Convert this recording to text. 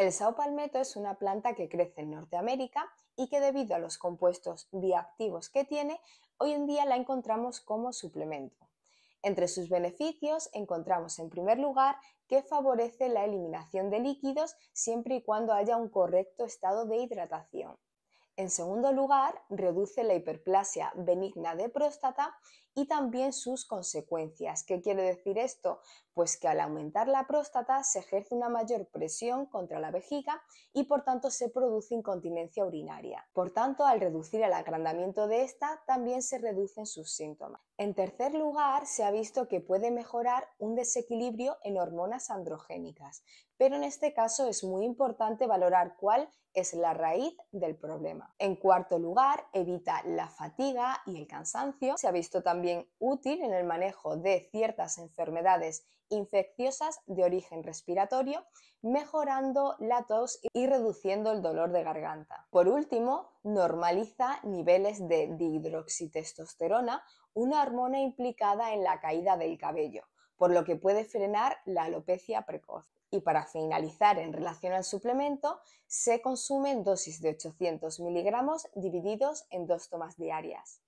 El sao palmetto es una planta que crece en Norteamérica y que debido a los compuestos bioactivos que tiene, hoy en día la encontramos como suplemento. Entre sus beneficios encontramos en primer lugar que favorece la eliminación de líquidos siempre y cuando haya un correcto estado de hidratación. En segundo lugar, reduce la hiperplasia benigna de próstata y también sus consecuencias. ¿Qué quiere decir esto? Pues que al aumentar la próstata se ejerce una mayor presión contra la vejiga y por tanto se produce incontinencia urinaria. Por tanto, al reducir el agrandamiento de esta, también se reducen sus síntomas. En tercer lugar, se ha visto que puede mejorar un desequilibrio en hormonas androgénicas, pero en este caso es muy importante valorar cuál es la raíz del problema. En cuarto lugar, evita la fatiga y el cansancio. Se ha visto también útil en el manejo de ciertas enfermedades infecciosas de origen respiratorio, mejorando la tos y reduciendo el dolor de garganta. Por último, normaliza niveles de dihidroxitestosterona, una hormona implicada en la caída del cabello por lo que puede frenar la alopecia precoz. Y para finalizar, en relación al suplemento, se consumen dosis de 800 miligramos divididos en dos tomas diarias.